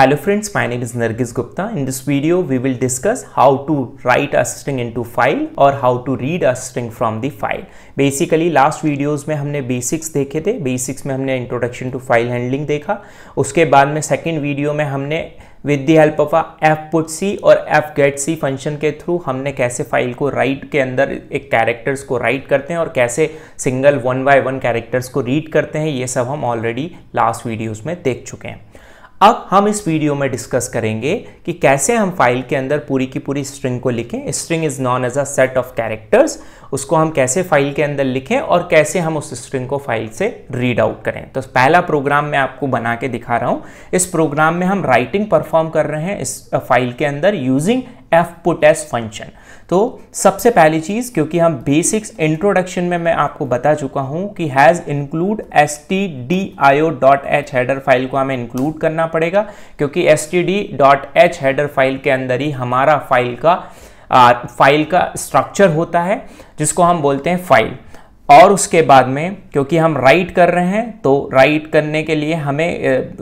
Hello friends, my name is Nargis Gupta. In this video, we will discuss how to write a string into file और how to read a string from the file. Basically, last videos में हमने basics देखे थे Basics में हमने introduction to file handling देखा उसके बाद में second video में हमने with the help of F put C और एफ गेट सी फंक्शन के थ्रू हमने कैसे फाइल को राइट के अंदर एक कैरेक्टर्स को राइट करते हैं और कैसे single one by one characters को रीड करते हैं ये सब हम ऑलरेडी लास्ट वीडियोस में देख चुके हैं अब हम इस वीडियो में डिस्कस करेंगे कि कैसे हम फाइल के अंदर पूरी की पूरी स्ट्रिंग को लिखें string is known as a set of characters उसको हम कैसे फाइल के अंदर लिखें और कैसे हम उस स्ट्रिंग को फाइल से रीड आउट करें तो पहला प्रोग्राम मैं आपको बना के दिखा रहा हूँ इस प्रोग्राम में हम राइटिंग परफॉर्म कर रहे हैं इस फाइल के अंदर यूजिंग एफ पोटेस फंक्शन तो सबसे पहली चीज़ क्योंकि हम बेसिक्स इंट्रोडक्शन में मैं आपको बता चुका हूं कि hash include S T D I O dot H header file को हमें इंक्लूड करना पड़ेगा क्योंकि S T D dot H header file के अंदर ही हमारा फाइल का फाइल का स्ट्रक्चर होता है जिसको हम बोलते हैं फाइल और उसके बाद में क्योंकि हम राइट कर रहे हैं तो राइट करने के लिए हमें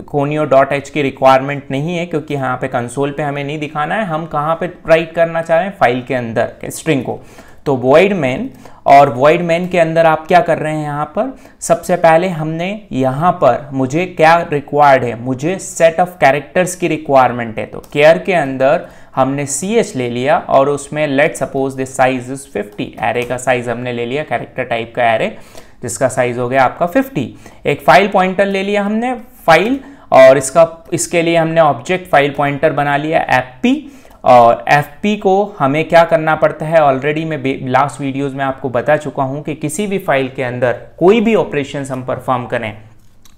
कोनियो डॉट एच की रिक्वायरमेंट नहीं है क्योंकि यहाँ पे कंसोल पे हमें नहीं दिखाना है हम कहाँ पे राइट करना चाह रहे हैं फाइल के अंदर के स्ट्रिंग को तो वॉइड मैन और वॉइड मैन के अंदर आप क्या कर रहे हैं यहाँ पर सबसे पहले हमने यहाँ पर मुझे क्या रिक्वायर्ड है मुझे सेट ऑफ कैरेक्टर्स की रिक्वायरमेंट है तो केयर के अंदर हमने सी एच ले लिया और उसमें let suppose this size is fifty array का साइज हमने ले लिया कैरेक्टर टाइप का एरे जिसका साइज हो गया आपका फिफ्टी एक फाइल पॉइंटर ले लिया हमने फाइल और इसका इसके लिए हमने ऑब्जेक्ट फाइल पॉइंटर बना लिया एप्पी और एफ को हमें क्या करना पड़ता है ऑलरेडी मैं लास्ट वीडियोज़ में आपको बता चुका हूँ कि किसी भी फाइल के अंदर कोई भी ऑपरेशन हम परफॉर्म करें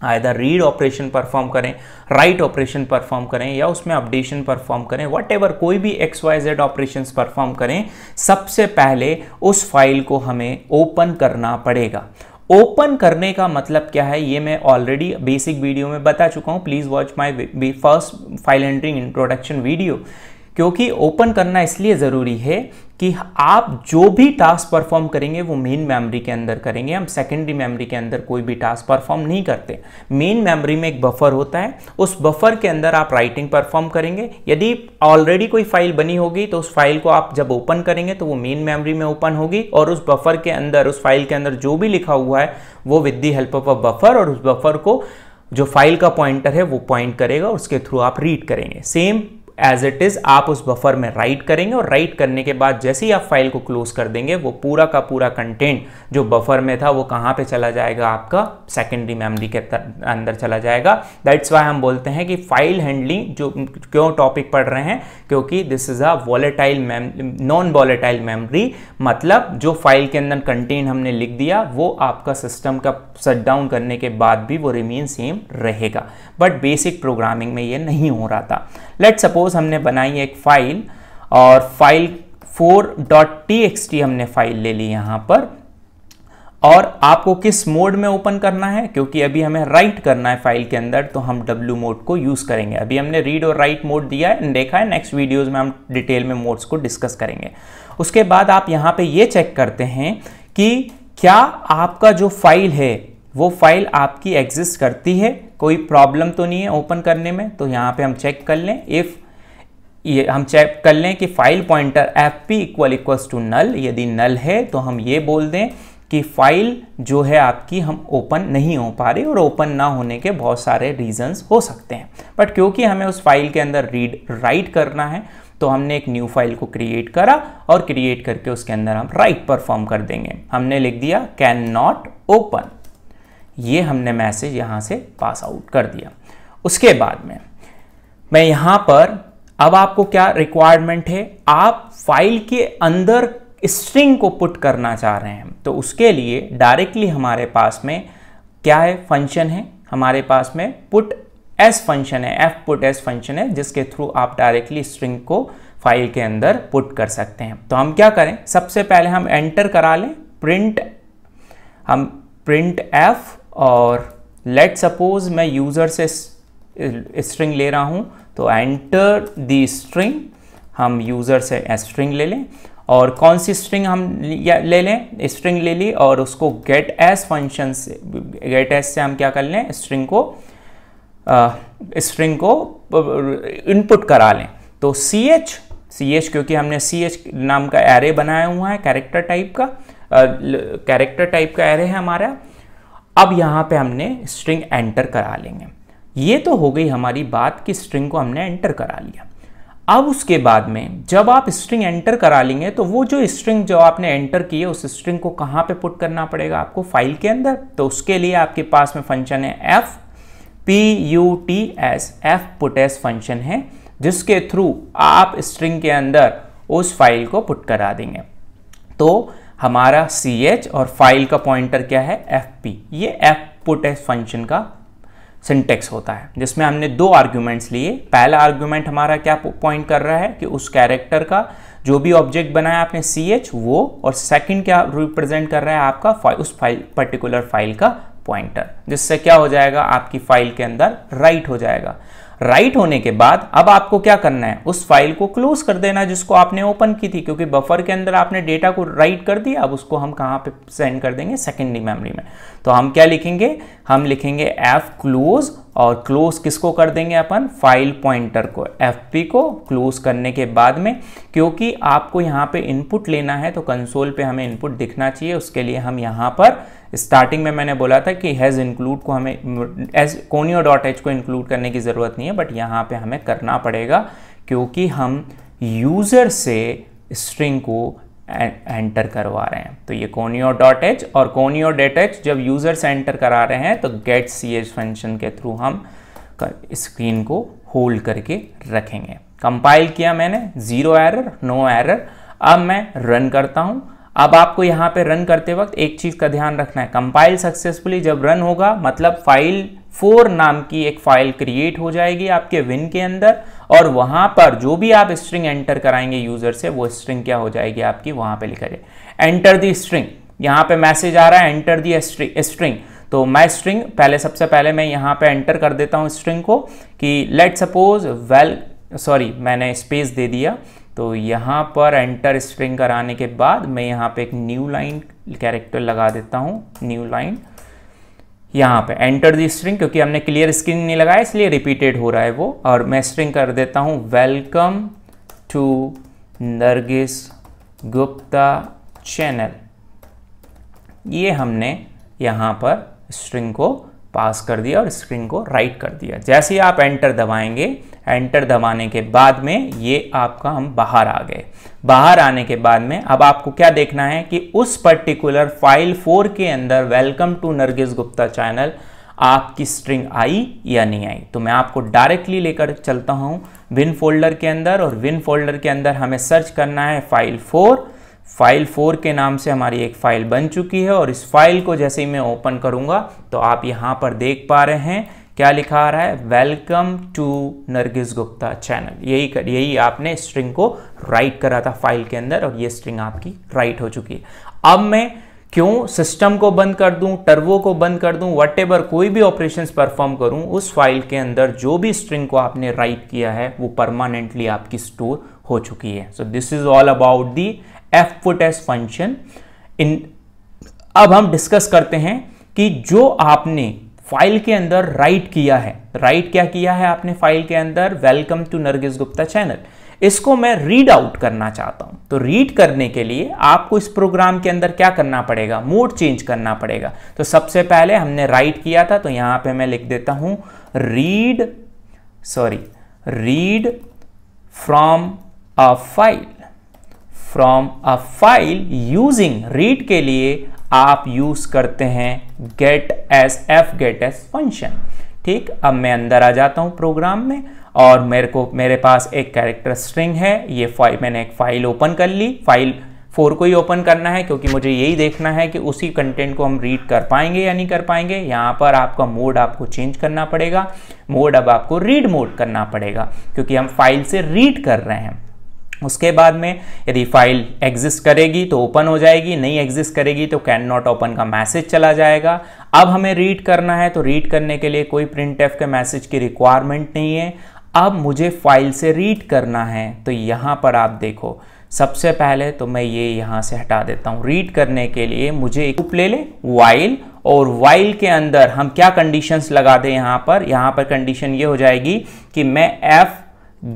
आयदर रीड ऑपरेशन परफॉर्म करें राइट ऑपरेशन परफॉर्म करें या उसमें अपडेशन परफॉर्म करें वट एवर कोई भी X Y Z operation perform करें सबसे पहले उस फाइल को हमें ओपन करना पड़ेगा ओपन करने का मतलब क्या है ये मैं ऑलरेडी बेसिक वीडियो में बता चुका हूँ please watch my first file entering introduction video क्योंकि ओपन करना इसलिए ज़रूरी है कि आप जो भी टास्क परफॉर्म करेंगे वो मेन मेमोरी के अंदर करेंगे हम सेकेंडरी मेमोरी के अंदर कोई भी टास्क परफॉर्म नहीं करते मेन मेमोरी में एक बफर होता है उस बफर के अंदर आप राइटिंग परफॉर्म करेंगे यदि ऑलरेडी कोई फाइल बनी होगी तो उस फाइल को आप जब ओपन करेंगे तो वो मेन मेमोरी में ओपन होगी और उस बफर के अंदर उस फाइल के अंदर जो भी लिखा हुआ है वो with the help of a buffer और उस बफर को जो फाइल का पॉइंटर है वो पॉइंट करेगा उसके थ्रू आप रीड करेंगे सेम एज इट इज़ आप उस बफर में राइट करेंगे और राइट करने के बाद जैसे ही आप फाइल को क्लोज कर देंगे वो पूरा का पूरा कंटेंट जो बफर में था वो कहाँ पे चला जाएगा आपका सेकेंडरी मेमोरी के अंदर चला जाएगा दैट्स वाई हम बोलते हैं कि फाइल हैंडलिंग जो क्यों टॉपिक पढ़ रहे हैं क्योंकि this is a volatile non volatile memory मतलब जो फाइल के अंदर कंटेंट हमने लिख दिया वो आपका सिस्टम का शट डाउन करने के बाद भी वो रिमेन सेम रहेगा बट बेसिक प्रोग्रामिंग में ये नहीं हो रहा था लेट सपोज सपोज हमने बनाई एक फाइल और file four dot T X T हमने फाइल ले ली यहाँ पर और आपको किस मोड में ओपन करना है क्योंकि अभी हमें राइट करना है फाइल के अंदर तो हम W मोड को यूज़ करेंगे अभी हमने रीड और राइट मोड दिया है देखा है नेक्स्ट वीडियोज़ में हम डिटेल में मोड्स को डिस्कस करेंगे उसके बाद आप यहाँ पे ये चेक करते हैं कि क्या आपका जो फाइल है वो फाइल आपकी एग्जिस्ट करती है कोई प्रॉब्लम तो नहीं है ओपन करने में तो यहाँ पे हम चेक कर लें इफ़ ये हम चेक कर लें कि file pointer F P equal equal to null यदि नल है तो हम ये बोल दें कि फाइल जो है आपकी हम ओपन नहीं हो पा रही और ओपन ना होने के बहुत सारे रीजंस हो सकते हैं बट क्योंकि हमें उस फाइल के अंदर रीड राइट करना है तो हमने एक न्यू फाइल को क्रिएट करा और क्रिएट करके उसके अंदर हम राइट परफॉर्म कर देंगे हमने लिख दिया कैन नॉट ओपन ये हमने मैसेज यहाँ से पास आउट कर दिया उसके बाद में मैं यहाँ पर अब आपको क्या रिक्वायरमेंट है आप फाइल के अंदर स्ट्रिंग को पुट करना चाह रहे हैं तो उसके लिए डायरेक्टली हमारे पास में क्या है फंक्शन है हमारे पास में पुट एस फंक्शन है एफ पुट एस फंक्शन है जिसके थ्रू आप डायरेक्टली स्ट्रिंग को फाइल के अंदर पुट कर सकते हैं तो हम क्या करें सबसे पहले हम एंटर करा लें प्रिंट हम प्रिंट एफ और लेट सपोज मैं यूज़र से स्ट्रिंग ले रहा हूँ तो एंटर द स्ट्रिंग हम यूज़र से स्ट्रिंग ले लें और कौन सी स्ट्रिंग हम ले लें स्ट्रिंग ले ली और उसको गेट एस फंक्शन से गेट एस से हम क्या कर लें स्ट्रिंग को स्ट्रिंग को इनपुट करा लें तो सी एच सी एच क्योंकि हमने सी एच नाम का एरे बनाया हुआ है कैरेक्टर टाइप का कैरेक्टर टाइप का एरे है हमारा अब यहाँ पे हमने स्ट्रिंग एंटर करा लेंगे ये तो हो गई हमारी बात कि स्ट्रिंग को हमने एंटर करा लिया अब उसके बाद में जब आप स्ट्रिंग एंटर करा लेंगे तो वो जो स्ट्रिंग जो आपने एंटर की है उस स्ट्रिंग को कहाँ पे पुट करना पड़ेगा आपको फाइल के अंदर तो उसके लिए आपके पास में फंक्शन है F P U T S F put S function है जिसके थ्रू आप स्ट्रिंग के अंदर उस फाइल को पुट करा देंगे तो हमारा सी एच और फाइल का पॉइंटर क्या है एफ पी ये एफ पुट एस फंक्शन का सिंटेक्स होता है जिसमें हमने दो आर्ग्यूमेंट्स लिए पहला आर्ग्यूमेंट हमारा क्या पॉइंट कर रहा है कि उस कैरेक्टर का जो भी ऑब्जेक्ट बनाया आपने सी एच वो और सेकंड क्या रिप्रेजेंट कर रहा है आपका फाइल उस फाइल पर्टिकुलर फाइल का पॉइंटर जिससे क्या हो जाएगा आपकी फाइल के अंदर राइट हो जाएगा राइट होने के बाद अब आपको क्या करना है उस फाइल को क्लोज कर देना जिसको आपने ओपन की थी क्योंकि बफर के अंदर आपने डेटा को राइट कर दिया अब उसको हम कहाँ पे सेंड कर देंगे सेकेंडरी मेमोरी में तो हम क्या लिखेंगे हम लिखेंगे एफ क्लोज और क्लोज किसको कर देंगे अपन फाइल पॉइंटर को एफ को क्लोज करने के बाद में क्योंकि आपको यहाँ पे इनपुट लेना है तो कंसोल पे हमें इनपुट दिखना चाहिए उसके लिए हम यहाँ पर स्टार्टिंग में मैंने बोला था कि हैज़ इंक्लूड को हमें एज कोनियो डॉट एच को इंक्लूड करने की ज़रूरत नहीं है बट यहाँ पे हमें करना पड़ेगा क्योंकि हम यूज़र से स्ट्रिंग को एंटर करवा रहे हैं तो ये कोनियो डॉट एच और कोनियो डेट एच जब यूज़र से एंटर करा रहे हैं तो गेट सी एच फंक्शन के थ्रू हम स्क्रीन को होल्ड करके रखेंगे कंपाइल किया मैंने ज़ीरो एरर नो एरर अब मैं रन करता हूँ अब आपको यहाँ पे रन करते वक्त एक चीज़ का ध्यान रखना है कंपाइल सक्सेसफुली जब रन होगा मतलब फाइल फोर नाम की एक फाइल क्रिएट हो जाएगी आपके विन के अंदर और वहां पर जो भी आप स्ट्रिंग एंटर कराएंगे यूजर से वो स्ट्रिंग क्या हो जाएगी आपकी वहां पे लिखा जाए एंटर दी स्ट्रिंग यहां पे मैसेज आ रहा है एंटर दी स्ट्रिंग तो मैं स्ट्रिंग पहले सबसे पहले मैं यहां पे एंटर कर देता हूं स्ट्रिंग को कि लेट सपोज वेल सॉरी मैंने स्पेस दे दिया तो यहां पर एंटर स्ट्रिंग कराने के बाद मैं यहां पे एक न्यू लाइन कैरेक्टर लगा देता हूँ न्यू लाइन यहाँ पे एंटर दी स्ट्रिंग क्योंकि हमने क्लियर स्क्रीन नहीं लगाया इसलिए रिपीटेड हो रहा है वो और मैं स्ट्रिंग कर देता हूँ welcome to Nargis Gupta channel ये हमने यहाँ पर स्ट्रिंग को पास कर दिया और स्क्रीन को राइट कर दिया जैसे ही आप एंटर दबाएंगे एंटर दबाने के बाद में ये आपका हम बाहर आ गए बाहर आने के बाद में अब आपको क्या देखना है कि उस पर्टिकुलर फाइल फोर के अंदर welcome to Nargis Gupta channel आपकी स्ट्रिंग आई या नहीं आई तो मैं आपको डायरेक्टली लेकर चलता हूँ विन फोल्डर के अंदर और विन फोल्डर के अंदर हमें सर्च करना है फाइल फोर फाइल फोर के नाम से हमारी एक फाइल बन चुकी है और इस फाइल को जैसे ही मैं ओपन करूंगा तो आप यहां पर देख पा रहे हैं क्या लिखा आ रहा है welcome to Nargis Gupta channel यही कर यही आपने स्ट्रिंग को राइट करा था फाइल के अंदर और ये स्ट्रिंग आपकी राइट हो चुकी है अब मैं क्यों सिस्टम को बंद कर दूं टर्वो को बंद कर दूं वट कोई भी ऑपरेशन परफॉर्म करूं उस फाइल के अंदर जो भी स्ट्रिंग को आपने राइट किया है वो परमानेंटली आपकी स्टोर हो चुकी है so this is all about the F put S function in अब हम डिस्कस करते हैं कि जो आपने फाइल के अंदर राइट किया है राइट क्या किया है आपने फाइल के अंदर welcome to Nargis Gupta channel इसको मैं रीड आउट करना चाहता हूं तो रीड करने के लिए आपको इस प्रोग्राम के अंदर क्या करना पड़ेगा मोड चेंज करना पड़ेगा तो सबसे पहले हमने राइट किया था तो यहां पे मैं लिख देता हूं read sorry read from a file from a file using read के लिए आप यूज करते हैं get S F get S function ठीक अब मैं अंदर आ जाता हूँ प्रोग्राम में और मेरे को मेरे पास एक कैरेक्टर स्ट्रिंग है ये फाइल मैंने एक फाइल ओपन कर ली फाइल फोर को ही ओपन करना है क्योंकि मुझे यही देखना है कि उसी कंटेंट को हम रीड कर पाएंगे या नहीं कर पाएंगे यहाँ पर आपका मोड आपको चेंज करना पड़ेगा मोड अब आपको रीड मोड करना पड़ेगा क्योंकि हम फाइल से रीड कर रहे हैं उसके बाद में यदि फाइल एग्जिस्ट करेगी तो ओपन हो जाएगी नहीं एग्जिस्ट करेगी तो कैन नॉट ओपन का मैसेज चला जाएगा अब हमें रीड करना है तो रीड करने के लिए कोई प्रिंट एफ के मैसेज की रिक्वायरमेंट नहीं है अब मुझे फाइल से रीड करना है तो यहाँ पर आप देखो सबसे पहले तो मैं ये यहाँ से हटा देता हूँ रीड करने के लिए मुझे एक ले लें वाइल और वाइल के अंदर हम क्या कंडीशंस लगा दें यहाँ पर यहाँ पर कंडीशन ये हो जाएगी कि मैं एफ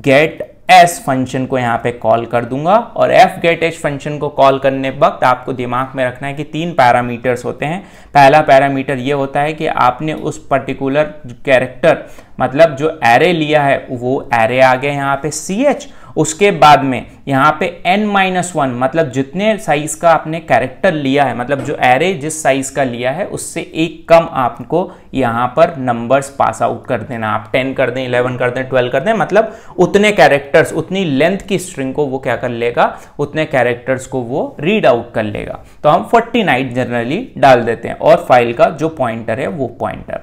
गेट एस फंक्शन को यहाँ पे कॉल कर दूंगा और एफ गेट एच फंक्शन को कॉल करने वक्त आपको दिमाग में रखना है कि तीन पैरामीटर्स होते हैं पहला पैरामीटर ये होता है कि आपने उस पर्टिकुलर कैरेक्टर मतलब जो एरे लिया है वो एरे आ गया यहाँ पे सी एच उसके बाद में यहाँ पे एन माइनस वन मतलब जितने साइज का आपने कैरेक्टर लिया है मतलब जो एरे जिस साइज का लिया है उससे एक कम आपको यहाँ पर नंबर्स पास आउट कर देना आप टेन कर दें इलेवन कर दें ट्वेल्व कर दें मतलब उतने कैरेक्टर्स उतनी लेंथ की स्ट्रिंग को वो क्या कर लेगा उतने कैरेक्टर्स को वो रीड आउट कर लेगा तो हम फोर्टी जनरली डाल देते हैं और फाइल का जो पॉइंटर है वो पॉइंटर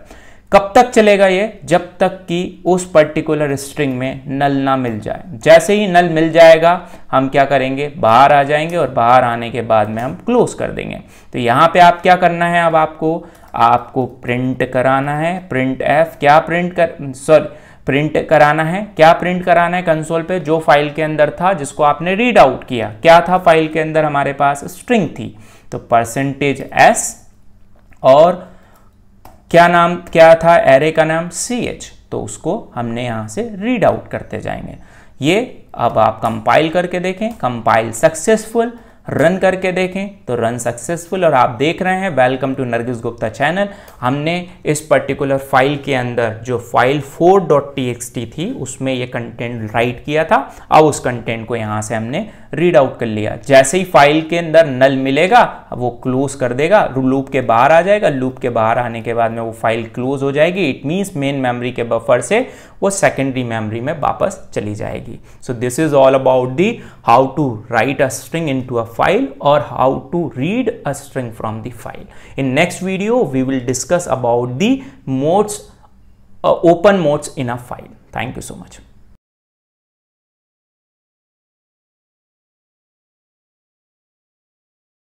कब तक चलेगा ये जब तक कि उस पर्टिकुलर स्ट्रिंग में नल ना मिल जाए जैसे ही नल मिल जाएगा हम क्या करेंगे बाहर आ जाएंगे और बाहर आने के बाद में हम क्लोज कर देंगे तो यहाँ पे आप क्या करना है अब आपको आपको प्रिंट कराना है प्रिंट एफ क्या प्रिंट कर सॉरी प्रिंट कराना है क्या प्रिंट कराना है कंसोल पे जो फाइल के अंदर था जिसको आपने रीड आउट किया क्या था फाइल के अंदर हमारे पास स्ट्रिंग थी तो परसेंटेज एस और क्या नाम क्या था एरे का नाम सी एच तो उसको हमने यहाँ से रीड आउट करते जाएंगे ये अब आप कंपाइल करके देखें कंपाइल सक्सेसफुल रन करके देखें तो रन सक्सेसफुल और आप देख रहे हैं welcome to Nargis Gupta channel हमने इस पर्टिकुलर फाइल के अंदर जो फाइल 4.txt थी उसमें ये कंटेंट राइट किया था अब उस कंटेंट को यहाँ से हमने रीड आउट कर लिया जैसे ही फाइल के अंदर नल मिलेगा वो क्लोज कर देगा लूप के बाहर आ जाएगा लूप के बाहर आने के बाद में वो फाइल क्लोज हो जाएगी इट मीन्स मेन मेमोरी के बफर से वो सेकेंडरी मेमोरी में वापस चली जाएगी so this is all about the how to write a string into a file और how to read a string from the file in next video we will discuss about the modes open modes in a file thank you so much